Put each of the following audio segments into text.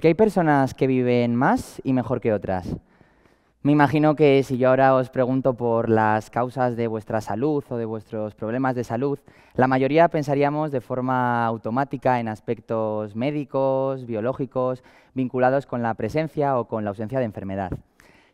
qué hay personas que viven más y mejor que otras. Me imagino que si yo ahora os pregunto por las causas de vuestra salud o de vuestros problemas de salud, la mayoría pensaríamos de forma automática en aspectos médicos, biológicos, vinculados con la presencia o con la ausencia de enfermedad.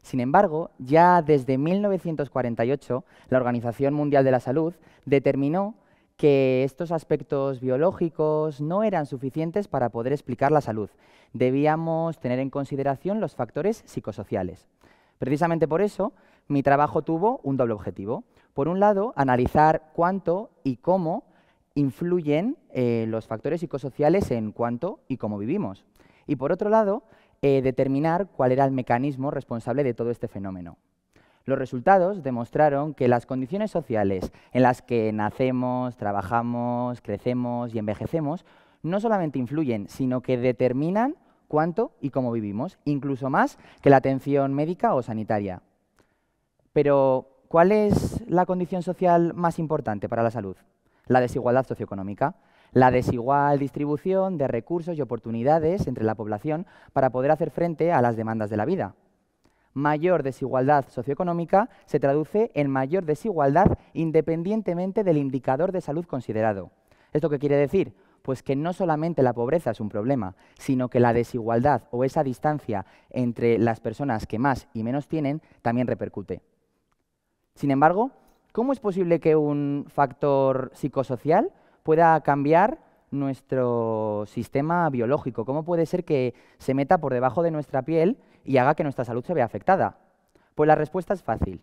Sin embargo, ya desde 1948, la Organización Mundial de la Salud determinó que estos aspectos biológicos no eran suficientes para poder explicar la salud. Debíamos tener en consideración los factores psicosociales. Precisamente por eso, mi trabajo tuvo un doble objetivo. Por un lado, analizar cuánto y cómo influyen eh, los factores psicosociales en cuánto y cómo vivimos. Y por otro lado, eh, determinar cuál era el mecanismo responsable de todo este fenómeno. Los resultados demostraron que las condiciones sociales en las que nacemos, trabajamos, crecemos y envejecemos no solamente influyen, sino que determinan cuánto y cómo vivimos, incluso más que la atención médica o sanitaria. Pero, ¿cuál es la condición social más importante para la salud? La desigualdad socioeconómica, la desigual distribución de recursos y oportunidades entre la población para poder hacer frente a las demandas de la vida mayor desigualdad socioeconómica se traduce en mayor desigualdad independientemente del indicador de salud considerado. ¿Esto qué quiere decir? Pues que no solamente la pobreza es un problema, sino que la desigualdad o esa distancia entre las personas que más y menos tienen también repercute. Sin embargo, ¿cómo es posible que un factor psicosocial pueda cambiar nuestro sistema biológico. ¿Cómo puede ser que se meta por debajo de nuestra piel y haga que nuestra salud se vea afectada? Pues la respuesta es fácil,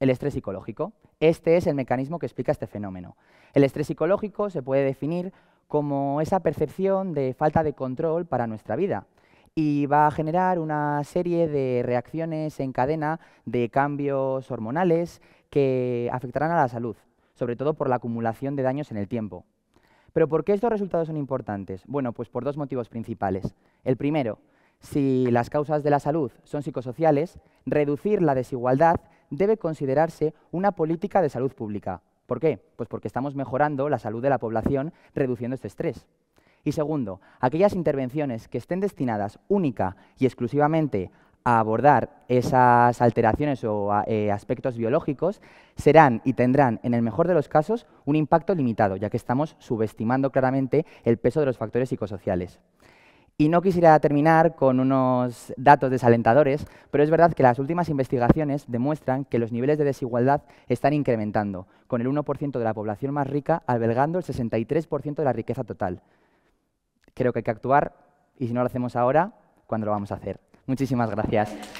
el estrés psicológico. Este es el mecanismo que explica este fenómeno. El estrés psicológico se puede definir como esa percepción de falta de control para nuestra vida y va a generar una serie de reacciones en cadena de cambios hormonales que afectarán a la salud, sobre todo por la acumulación de daños en el tiempo. ¿Pero por qué estos resultados son importantes? Bueno, pues por dos motivos principales. El primero, si las causas de la salud son psicosociales, reducir la desigualdad debe considerarse una política de salud pública. ¿Por qué? Pues porque estamos mejorando la salud de la población reduciendo este estrés. Y segundo, aquellas intervenciones que estén destinadas única y exclusivamente a abordar esas alteraciones o eh, aspectos biológicos serán y tendrán, en el mejor de los casos, un impacto limitado, ya que estamos subestimando claramente el peso de los factores psicosociales. Y no quisiera terminar con unos datos desalentadores, pero es verdad que las últimas investigaciones demuestran que los niveles de desigualdad están incrementando, con el 1% de la población más rica albergando el 63% de la riqueza total. Creo que hay que actuar y si no lo hacemos ahora, ¿cuándo lo vamos a hacer? Muchísimas gracias.